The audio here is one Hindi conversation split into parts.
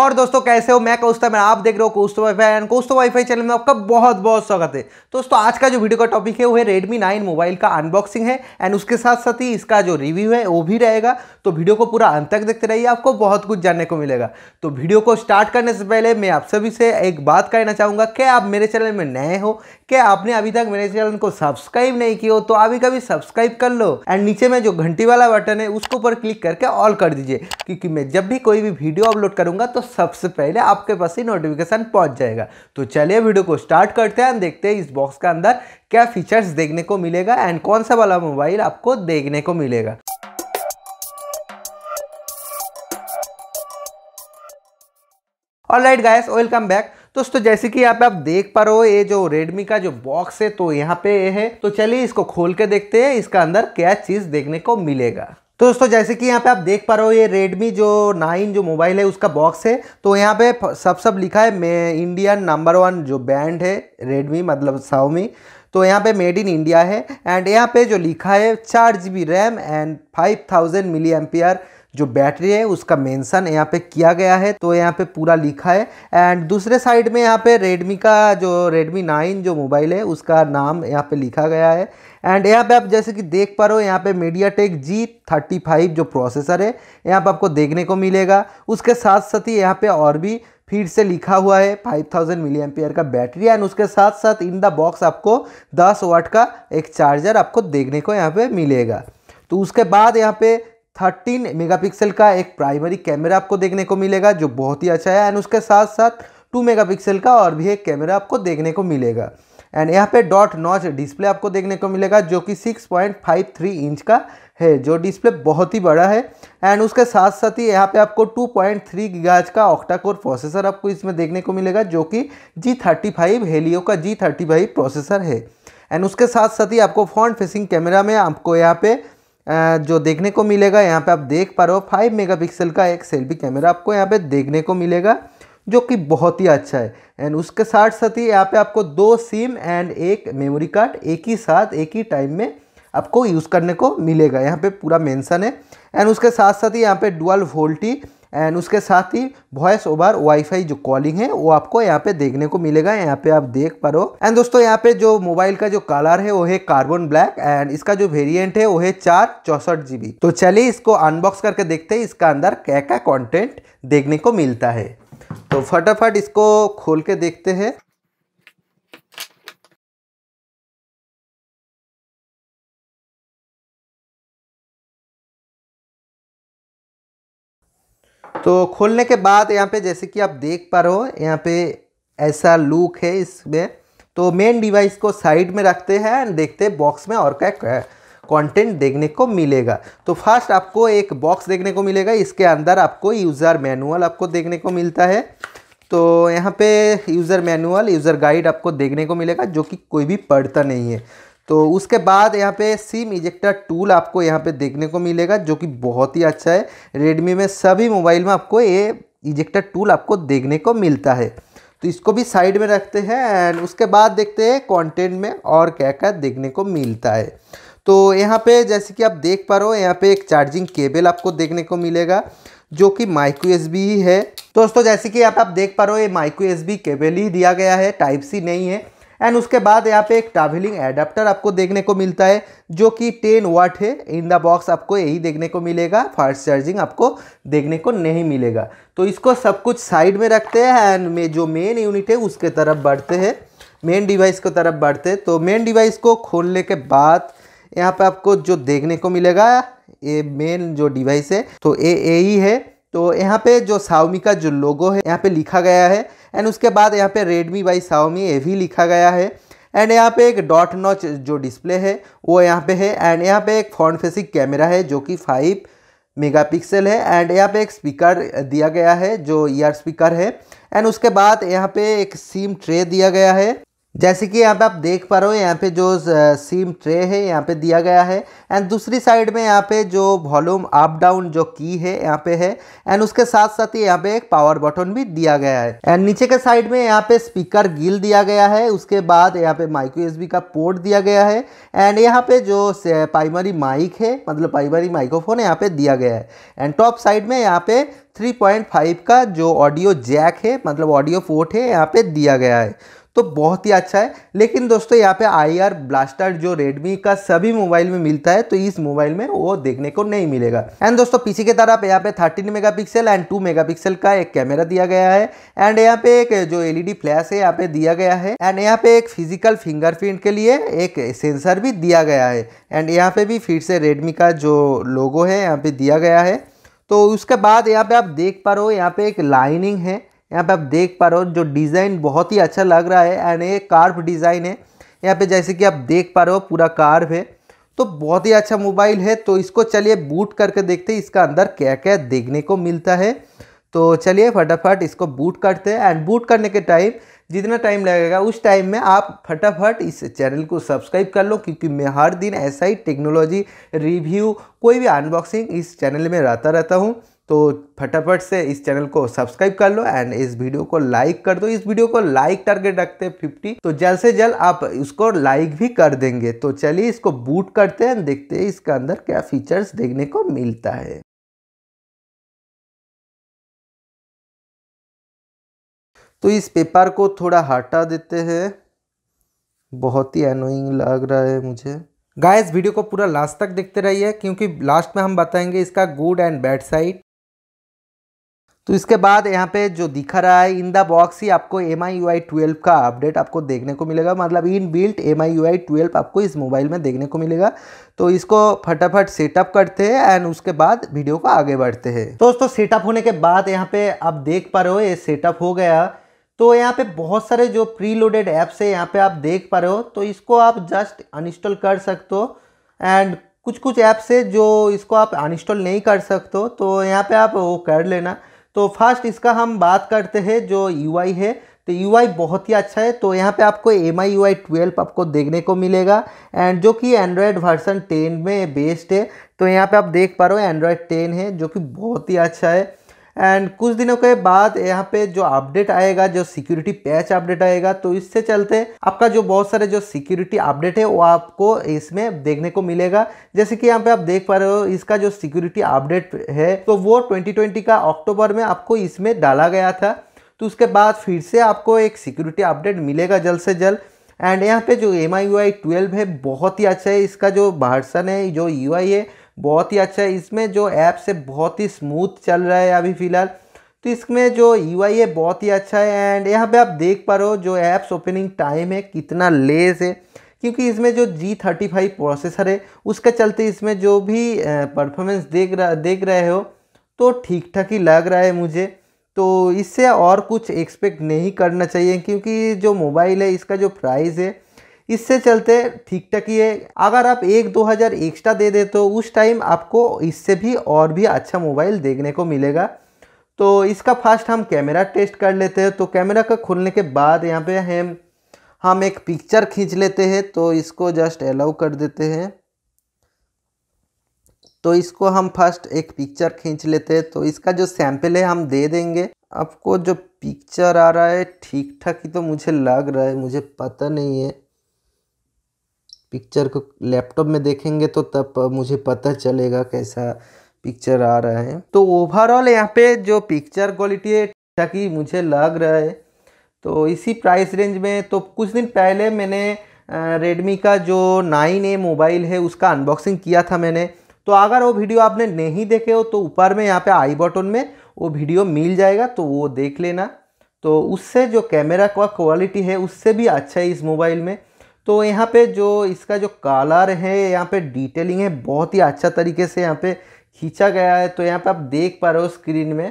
और दोस्तों कैसे हो मैं कौस्तव मैं आप देख रहे हो कोस्तो वाईफाई एंड कोस्तो वाईफाई चैनल में आपका बहुत बहुत स्वागत है दोस्तों आज का जो वीडियो का टॉपिक है वो है रेडमी नाइन मोबाइल का अनबॉक्सिंग है एंड उसके साथ साथ ही इसका जो रिव्यू है वो भी रहेगा तो वीडियो को पूरा अंत तक देखते रहिए आपको बहुत कुछ जानने को मिलेगा तो वीडियो को स्टार्ट करने से पहले मैं आप सभी से एक बात कहना चाहूँगा क्या आप मेरे चैनल में नए हो क्या आपने अभी तक मेरे चैनल को सब्सक्राइब नहीं किया हो तो अभी कभी सब्सक्राइब कर लो एंड नीचे में जो घंटी वाला बटन है उसके ऊपर क्लिक करके ऑल कर दीजिए क्योंकि मैं जब भी कोई भी वीडियो अपलोड करूँगा तो सबसे पहले आपके पास ही नोटिफिकेशन पहुंच जाएगा तो चलिए वीडियो को स्टार्ट करते हैं देखते हैं इस बॉक्स के अंदर क्या फीचर्स देखने को मिलेगा एंड कौन सा वाला मोबाइल आपको देखने को मिलेगा और राइट गायस वेलकम बैक दोस्तों जैसे कि यहाँ पे आप देख पा रहे हो ये जो Redmi का जो बॉक्स है तो यहाँ पे ये है तो चलिए इसको खोल के देखते हैं इसका अंदर क्या चीज़ देखने को मिलेगा तो दोस्तों जैसे कि यहाँ पे आप देख पा रहे हो ये Redmi जो नाइन जो मोबाइल है उसका बॉक्स है तो यहाँ पे सब सब लिखा है मे इंडियन नंबर वन जो ब्रांड है Redmi मतलब Xiaomi तो यहाँ पे मेड इन इंडिया है एंड यहाँ पे जो लिखा है चार G B RAM and five thousand milliampere जो बैटरी है उसका मेंशन यहाँ पे किया गया है तो यहाँ पे पूरा लिखा है एंड दूसरे साइड में यहाँ पे रेडमी का जो रेडमी नाइन जो मोबाइल है उसका नाम यहाँ पे लिखा गया है एंड यहाँ पे आप जैसे कि देख पा रहे हो यहाँ पे MediaTek G thirty five जो प्रोसेसर है यहाँ पे आपको देखने को मिलेगा उसके साथ साथ ही यहाँ पे और भी फिर से लिखा हुआ है 5000 थाउजेंड मिली का बैटरी एंड उसके साथ साथ इन द बॉक्स आपको 10 वाट का एक चार्जर आपको देखने को यहाँ पे मिलेगा तो उसके बाद यहाँ पे 13 मेगापिक्सल का एक प्राइमरी कैमरा आपको देखने को मिलेगा जो बहुत ही अच्छा है एंड उसके साथ साथ 2 मेगापिक्सल का और भी एक कैमरा आपको देखने को मिलेगा एंड यहाँ पे डॉट नॉच डिस्प्ले आपको देखने को मिलेगा जो कि 6.53 इंच का है जो डिस्प्ले बहुत ही बड़ा है एंड उसके साथ साथ ही यहाँ पे आपको 2.3 पॉइंट का ऑक्टा कोर प्रोसेसर आपको इसमें देखने को मिलेगा जो कि G35 हेलियो का G35 प्रोसेसर है एंड उसके साथ साथ ही आपको फ्रंट फेसिंग कैमरा में आपको यहाँ पे जो देखने को मिलेगा यहाँ पे आप देख पा रहे हो फाइव मेगापिक्सल का एक सेल्फी कैमरा आपको यहाँ पे देखने को मिलेगा जो कि बहुत ही अच्छा है एंड उसके साथ साथ ही यहाँ पे आपको दो सिम एंड एक मेमोरी कार्ड एक ही साथ एक ही टाइम में आपको यूज़ करने को मिलेगा यहाँ पे पूरा मेंशन है एंड उसके साथ साथ ही यहाँ पे डुअल वोल्टी एंड उसके साथ ही वॉइस ओवर वाईफाई जो कॉलिंग है वो आपको यहाँ पे देखने को मिलेगा यहाँ पे आप देख पा हो एंड दोस्तों यहाँ पे जो मोबाइल का जो कलर है वो है कार्बन ब्लैक एंड इसका जो वेरिएंट है वो है चार चौसठ जीबी तो चलिए इसको अनबॉक्स करके देखते हैं इसका अंदर क्या क्या कॉन्टेंट देखने को मिलता है तो फटाफट इसको खोल के देखते हैं तो खोलने के बाद यहाँ पे जैसे कि आप देख पा रहे हो यहाँ पे ऐसा लुक है इसमें तो मेन डिवाइस को साइड में रखते हैं एंड देखते हैं बॉक्स में और क्या कंटेंट देखने को मिलेगा तो फर्स्ट आपको एक बॉक्स देखने को मिलेगा इसके अंदर आपको यूज़र मैनुअल आपको देखने को मिलता है तो यहाँ पे यूज़र मैनुअल यूज़र गाइड आपको देखने को मिलेगा जो कि कोई भी पढ़ता नहीं है तो उसके बाद यहाँ पे सिम इजेक्टर टूल आपको यहाँ पे देखने को मिलेगा जो कि बहुत ही अच्छा है रेडमी में सभी मोबाइल में आपको ये इजेक्टर टूल आपको देखने को मिलता है तो इसको भी साइड में रखते हैं एंड उसके बाद देखते हैं कंटेंट में और क्या क्या देखने को मिलता है तो यहाँ पे जैसे कि आप देख पा रहे हो यहाँ पे एक चार्जिंग केबल आपको देखने को मिलेगा जो कि माइक्रो एस ही है दोस्तों जैसे कि आप आप देख पा रहे हो ये माइक्रो एस केबल ही दिया गया है टाइप सी नहीं है एंड उसके बाद यहाँ पे एक ट्रैवलिंग एडाप्टर आपको देखने को मिलता है जो कि टेन वाट है इन द बॉक्स आपको यही देखने को मिलेगा फास्ट चार्जिंग आपको देखने को नहीं मिलेगा तो इसको सब कुछ साइड में रखते हैं एंड में जो मेन यूनिट है उसके तरफ बढ़ते हैं मेन डिवाइस की तरफ बढ़ते हैं तो मेन डिवाइस को खोलने के बाद यहाँ पर आपको जो देखने को मिलेगा ये मेन जो डिवाइस है तो ये यही है तो यहाँ पे जो सावमी का जो लोगो है यहाँ पे लिखा गया है एंड उसके बाद यहाँ पे रेडमी बाई सावमी ये भी लिखा गया है एंड यहाँ पे एक डॉट नॉच जो डिस्प्ले है वो यहाँ पे है एंड यहाँ पे एक फ्रंट फेसिक कैमरा है जो कि फाइव मेगापिक्सल है एंड यहाँ पे एक स्पीकर दिया गया है जो ईयर स्पीकर है एंड उसके बाद यहाँ पे एक सिम ट्रे दिया गया है जैसे कि यहाँ पे आप देख पा रहे हो यहाँ पे जो सीम ट्रे है यहाँ पे दिया गया है एंड दूसरी साइड में यहाँ पे जो वॉल्यूम अप डाउन जो की है यहाँ पे है एंड उसके साथ साथ ही यहाँ पे एक पावर बटन भी दिया गया है एंड नीचे के साइड में यहाँ पे स्पीकर गिल दिया गया है उसके बाद यहाँ पे माइक्रो एस का पोर्ट दिया गया है एंड यहाँ पे जो प्राइमरी माइक है मतलब प्राइमरी माइक्रोफोन यहाँ पे दिया गया है एंड टॉप साइड में यहाँ पे 3.5 का जो ऑडियो जैक है मतलब ऑडियो पोर्ट है यहाँ पे दिया गया है तो बहुत ही अच्छा है लेकिन दोस्तों यहाँ पे आई आर ब्लास्टर जो रेडमी का सभी मोबाइल में मिलता है तो इस मोबाइल में वो देखने को नहीं मिलेगा एंड दोस्तों पीछे की तरफ यहाँ पे 13 मेगापिक्सल एंड 2 मेगापिक्सल का एक कैमरा दिया गया है एंड यहाँ पे एक जो एलईडी फ्लैश e है यहाँ पे दिया गया है एंड यहाँ पे एक फिजिकल फिंगरप्रिंट के लिए एक सेंसर भी दिया गया है एंड यहाँ पे भी फिर से रेडमी का जो लोगो है यहाँ पे दिया गया है तो उसके बाद यहाँ पे आप देख पा रहे हो यहाँ पे एक लाइनिंग है यहाँ पे आप देख पा रहे हो जो डिज़ाइन बहुत ही अच्छा लग रहा है एंड ये कार्व डिज़ाइन है यहाँ पे जैसे कि आप देख पा रहे हो पूरा कार्व है तो बहुत ही अच्छा मोबाइल है तो इसको चलिए बूट करके देखते हैं इसका अंदर क्या क्या देखने को मिलता है तो चलिए फटाफट इसको बूट करते हैं एंड बूट करने के टाइम जितना टाइम लगेगा उस टाइम में आप फटाफट इस चैनल को सब्सक्राइब कर लो क्योंकि मैं हर दिन ऐसा ही टेक्नोलॉजी रिव्यू कोई भी अनबॉक्सिंग इस चैनल में रहता रहता हूँ तो फटाफट से इस चैनल को सब्सक्राइब कर लो एंड इस वीडियो को लाइक कर दो इस वीडियो को लाइक टारगेट रखते हैं फिफ्टी तो जल्द से जल्द आप इसको लाइक भी कर देंगे तो चलिए इसको बूट करते हैं देखते हैं इसका अंदर क्या फीचर्स देखने को मिलता है तो इस पेपर को थोड़ा हटा देते हैं बहुत ही अनोइंग लग रहा है मुझे गाय वीडियो को पूरा लास्ट तक देखते रहिए क्योंकि लास्ट में हम बताएंगे इसका गुड एंड बैड साइड तो इसके बाद यहाँ पे जो दिखा रहा है इन द बॉक्स ही आपको M I U I twelve का अपडेट आपको देखने को मिलेगा मतलब inbuilt M I U I twelve आपको इस मोबाइल में देखने को मिलेगा तो इसको फटाफट सेटअप करते हैं एंड उसके बाद वीडियो को आगे बढ़ते हैं तो दोस्तों सेटअप होने के बाद यहाँ पे आप देख पा रहे हो ये सेटअप हो गया तो यहाँ पे बहुत सारे जो प्री लोडेड ऐप्स है यहाँ पे आप देख पा रहे हो तो इसको आप जस्ट अनइंस्टॉल कर सकते हो एंड कुछ कुछ ऐप्स है जो इसको आप अनइंस्टॉल नहीं कर सकते हो तो यहाँ पे आप वो कर लेना तो फर्स्ट इसका हम बात करते हैं जो यू है तो यू बहुत ही अच्छा है तो यहाँ पे आपको M I U I twelve आपको देखने को मिलेगा एंड जो कि एंड्रॉयड वर्सन टेन में बेस्ड है तो यहाँ पे आप देख पा रहे हो एंड्रॉयड टेन है जो कि बहुत ही अच्छा है एंड कुछ दिनों के बाद यहाँ पे जो अपडेट आएगा जो सिक्योरिटी पैच अपडेट आएगा तो इससे चलते आपका जो बहुत सारे जो सिक्योरिटी अपडेट है वो आपको इसमें देखने को मिलेगा जैसे कि यहाँ पे आप देख पा रहे हो इसका जो सिक्योरिटी अपडेट है तो वो 2020 का अक्टूबर में आपको इसमें डाला गया था तो उसके बाद फिर से आपको एक सिक्योरिटी अपडेट मिलेगा जल्द से जल्द एंड यहाँ पे जो एम आई है बहुत ही अच्छा है इसका जो वर्सन है जो यू है बहुत ही अच्छा है इसमें जो ऐप है बहुत ही स्मूथ चल रहा है अभी फ़िलहाल तो इसमें जो यू e है बहुत ही अच्छा है एंड यहाँ पे आप देख पा रहे हो जो ऐप्स ओपनिंग टाइम है कितना लेस है क्योंकि इसमें जो जी थर्टी फाइव प्रोसेसर है उसके चलते इसमें जो भी परफॉर्मेंस देख रहा देख रहे हो तो ठीक ठाक ही लग रहा है मुझे तो इससे और कुछ एक्सपेक्ट नहीं करना चाहिए क्योंकि जो मोबाइल है इसका जो प्राइस है इससे चलते ठीक ही है अगर आप एक दो हज़ार एक्स्ट्रा दे दे तो उस टाइम आपको इससे भी और भी अच्छा मोबाइल देखने को मिलेगा तो इसका फर्स्ट हम कैमरा टेस्ट कर लेते हैं तो कैमरा का खुलने के बाद यहाँ पे हम हम एक पिक्चर खींच लेते हैं तो इसको जस्ट अलाउ कर देते हैं तो इसको हम फर्स्ट एक पिक्चर खींच लेते हैं तो इसका जो सैम्पल है हम दे देंगे आपको जो पिक्चर आ रहा है ठीक ठाक ही तो मुझे लग रहा है मुझे पता नहीं है पिक्चर को लैपटॉप में देखेंगे तो तब मुझे पता चलेगा कैसा पिक्चर आ रहा है तो ओवरऑल यहाँ पे जो पिक्चर क्वालिटी है ठीक कि मुझे लग रहा है तो इसी प्राइस रेंज में तो कुछ दिन पहले मैंने रेडमी का जो नाइन ए मोबाइल है उसका अनबॉक्सिंग किया था मैंने तो अगर वो वीडियो आपने नहीं देखे हो तो ऊपर में यहाँ पे आई बटन में वो वीडियो मिल जाएगा तो वो देख लेना तो उससे जो कैमरा का क्वालिटी है उससे भी अच्छा है इस मोबाइल में तो यहाँ पे जो इसका जो कलर है यहाँ पे डिटेलिंग है बहुत ही अच्छा तरीके से यहाँ पे खींचा गया है तो यहाँ पे आप देख पा रहे हो स्क्रीन में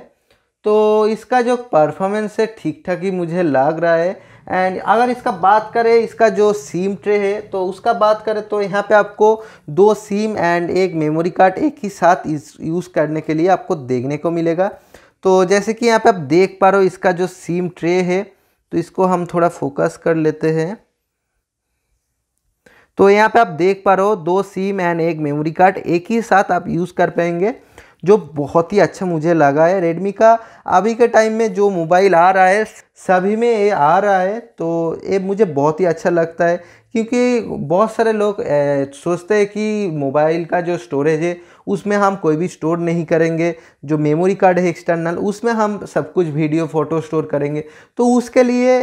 तो इसका जो परफॉर्मेंस है ठीक ठाक ही मुझे लग रहा है एंड अगर इसका बात करें इसका जो सिम ट्रे है तो उसका बात करें तो यहाँ पे आपको दो सिम एंड एक मेमोरी कार्ड एक ही साथ यूज़ करने के लिए आपको देखने को मिलेगा तो जैसे कि यहाँ पे आप देख पा रहे हो इसका जो सिम ट्रे है तो इसको हम थोड़ा फोकस कर लेते हैं तो यहाँ पे आप देख पा रहे हो दो सिम एंड एक मेमोरी कार्ड एक ही साथ आप यूज़ कर पाएंगे जो बहुत ही अच्छा मुझे लगा है रेडमी का अभी के टाइम में जो मोबाइल आ रहा है सभी में ये आ रहा है तो ये मुझे बहुत ही अच्छा लगता है क्योंकि बहुत सारे लोग ए, सोचते हैं कि मोबाइल का जो स्टोरेज है उसमें हम कोई भी स्टोर नहीं करेंगे जो मेमोरी कार्ड है एक्सटर्नल उसमें हम सब कुछ वीडियो फ़ोटो स्टोर करेंगे तो उसके लिए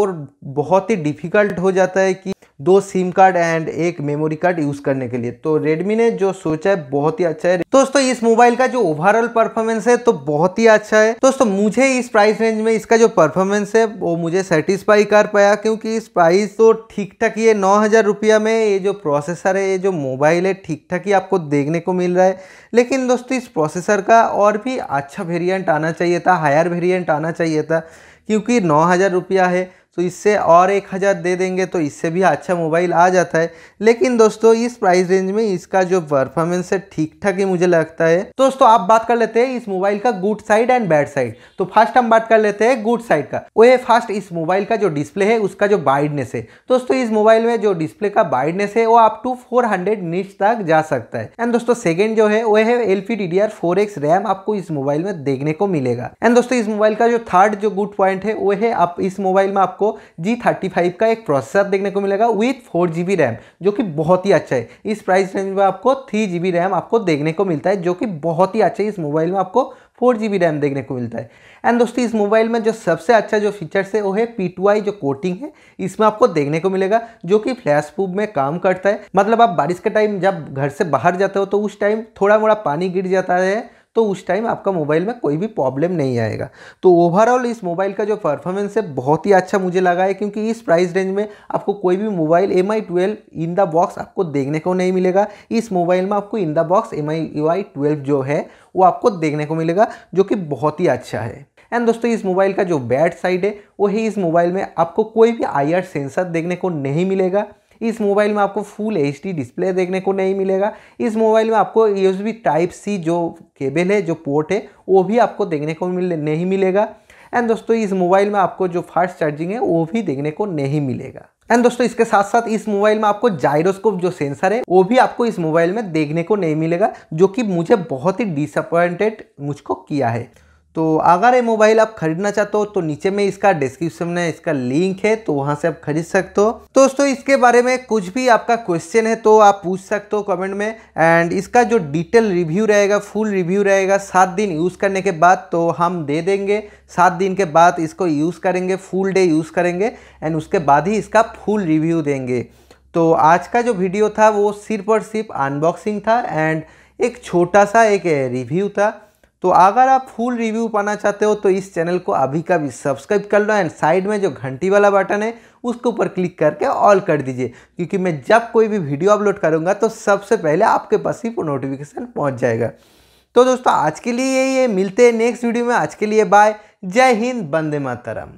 और बहुत ही डिफ़िकल्ट हो जाता है कि दो सिम कार्ड एंड एक मेमोरी कार्ड यूज़ करने के लिए तो रेडमी ने जो सोचा है बहुत ही अच्छा है दोस्तों इस मोबाइल का जो ओवरऑल परफॉर्मेंस है तो बहुत ही अच्छा है दोस्तों मुझे इस प्राइस रेंज में इसका जो परफॉर्मेंस है वो मुझे सेटिस्फाई कर पाया क्योंकि इस प्राइस तो ठीक ठाक ही है नौ हज़ार रुपया में ये जो प्रोसेसर है ये जो मोबाइल है ठीक ठाक ही आपको देखने को मिल रहा है लेकिन दोस्तों इस प्रोसेसर का और भी अच्छा वेरियंट आना चाहिए था हायर वेरियंट आना चाहिए था क्योंकि नौ हज़ार रुपया है तो इससे और एक हज़ार दे देंगे तो इससे भी अच्छा मोबाइल आ जाता है लेकिन दोस्तों इस प्राइस रेंज में इसका जो परफॉर्मेंस है ठीक ठाक ही मुझे लगता है दोस्तों आप बात कर लेते हैं इस मोबाइल का good side and bad side तो फर्स्ट हम बात कर लेते हैं गुड साइड का वो है फर्स्ट इस मोबाइल का जो डिस्प्ले है उसका जो बाइडनेस है दोस्तों इस मोबाइल में जो डिस्प्ले का बाइडनेस है वो अप टू फोर हंड्रेड तक जा सकता है एंड दोस्तों सेकेंड जो है वो है L P D D R four X RAM आपको इस मोबाइल में देखने को मिलेगा एंड दोस्तों इस मोबाइल का जो थर्ड जो गुड पॉइंट है वो है आप इस मोबाइल में आपको आपको जी थर्टी फाइव का एक प्रोसेसर देखने को मिलेगा with four G B RAM जो कि बहुत ही अच्छा है इस प्राइस रेंज में आपको थ्री जी बी रैम आपको देखने को मिलता है जो कि बहुत ही अच्छा है इस मोबाइल में आपको फोर जी बी रैम देखने को मिलता है एंड दोस्तों इस मोबाइल में जो सबसे अच्छा जो फीचर्स है वो है पी टू आई जो कोटिंग है इसमें आपको देखने को मिलेगा जो कि फ्लैश पूब में काम करता है मतलब आप बारिश के टाइम जब घर से बाहर जाते हो तो उस टाइम थोड़ा मोड़ा पानी गिर जाता है तो उस टाइम आपका मोबाइल में कोई भी प्रॉब्लम नहीं आएगा तो ओवरऑल इस मोबाइल का जो परफॉर्मेंस है बहुत ही अच्छा मुझे लगा है क्योंकि इस प्राइस रेंज में आपको कोई भी mobile M I twelve in the box आपको देखने को नहीं मिलेगा इस मोबाइल में आपको in the box M I I twelve जो है वो आपको देखने को मिलेगा जो कि बहुत ही अच्छा है एंड दोस्तों इस मोबाइल का जो बैड साइड है वही इस मोबाइल में आपको कोई भी आई सेंसर देखने को नहीं मिलेगा इस मोबाइल में आपको फुल एच डिस्प्ले देखने को नहीं मिलेगा इस मोबाइल में आपको यू टाइप सी जो केबल है जो पोर्ट है वो भी आपको देखने को मिले नहीं मिलेगा एंड दोस्तों इस मोबाइल में आपको जो फास्ट चार्जिंग है वो भी देखने को नहीं मिलेगा एंड दोस्तों इसके साथ साथ इस मोबाइल में आपको जायरोस्कोप जो सेंसर है वो भी आपको इस मोबाइल में देखने को नहीं मिलेगा जो कि मुझे बहुत ही डिसअपॉइंटेड मुझको किया है तो अगर ये मोबाइल आप खरीदना चाहते हो तो नीचे में इसका डिस्क्रिप्शन में इसका लिंक है तो वहाँ से आप खरीद सकते हो तो दोस्तों इसके बारे में कुछ भी आपका क्वेश्चन है तो आप पूछ सकते हो कमेंट में एंड इसका जो डिटेल रिव्यू रहेगा फुल रिव्यू रहेगा सात दिन यूज़ करने के बाद तो हम दे देंगे सात दिन के बाद इसको यूज़ करेंगे फुल डे यूज़ करेंगे एंड उसके बाद ही इसका फुल रिव्यू देंगे तो आज का जो वीडियो था वो सिर्फ और सिर्फ अनबॉक्सिंग था एंड एक छोटा सा एक रिव्यू था तो अगर आप फुल रिव्यू पाना चाहते हो तो इस चैनल को अभी का भी सब्सक्राइब कर लो एंड साइड में जो घंटी वाला बटन है उसके ऊपर क्लिक करके ऑल कर दीजिए क्योंकि मैं जब कोई भी वीडियो अपलोड करूँगा तो सबसे पहले आपके पास ही नोटिफिकेशन पहुँच जाएगा तो दोस्तों आज के लिए ये मिलते हैं नेक्स्ट वीडियो में आज के लिए बाय जय हिंद बंदे मातरम